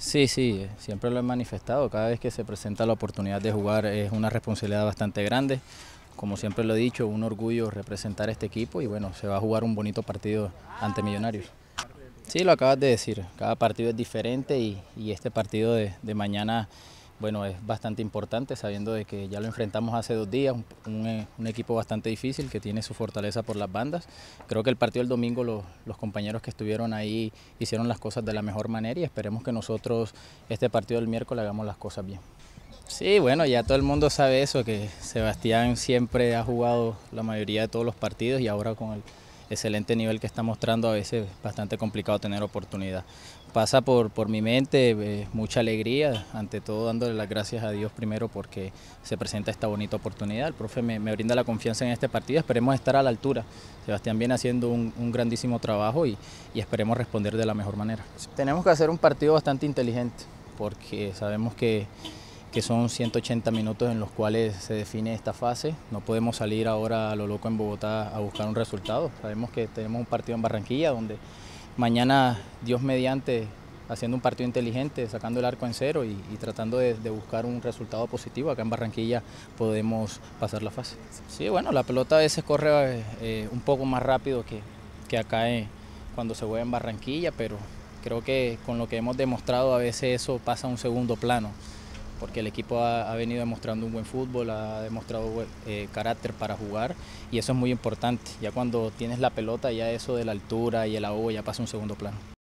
Sí, sí, siempre lo he manifestado. Cada vez que se presenta la oportunidad de jugar es una responsabilidad bastante grande. Como siempre lo he dicho, un orgullo representar este equipo y bueno, se va a jugar un bonito partido ante Millonarios. Sí, lo acabas de decir, cada partido es diferente y, este partido de mañana bueno, es bastante importante sabiendo de que ya lo enfrentamos hace dos días, eh, un, equipo bastante difícil que tiene su fortaleza por las bandas. Creo que el partido del domingo los compañeros que estuvieron ahí hicieron las cosas de la mejor manera y esperemos que nosotros este partido del miércoles hagamos las cosas bien. Sí, bueno, ya todo el mundo sabe eso, que Sebastián siempre ha jugado la mayoría de todos los partidos y ahora con el excelente nivel que está mostrando, a veces es bastante complicado tener oportunidad. Pasa por, por mi mente eh, mucha alegría, ante todo dándole las gracias a Dios primero porque se presenta esta bonita oportunidad. El profe me, brinda la confianza en este partido, esperemos estar a la altura. Sebastián viene haciendo un, grandísimo trabajo y, y esperemos responder de la mejor manera. Tenemos que hacer un partido bastante inteligente porque sabemos que que son 180 minutos en los cuales se define esta fase. No podemos salir ahora a lo loco en Bogotá a buscar un resultado. Sabemos que tenemos un partido en Barranquilla donde mañana, Dios mediante, haciendo un partido inteligente, sacando el arco en cero y, tratando de, buscar un resultado positivo. Acá en Barranquilla podemos pasar la fase. Sí, bueno, la pelota a veces corre eh, un poco más rápido que, que acá eh, cuando se juega en Barranquilla, pero creo que con lo que hemos demostrado a veces eso pasa a un segundo plano porque el equipo ha, venido demostrando un buen fútbol, ha demostrado eh, carácter para jugar y eso es muy importante. Ya cuando tienes la pelota, ya eso de la altura y el ahogo ya pasa a un segundo plano.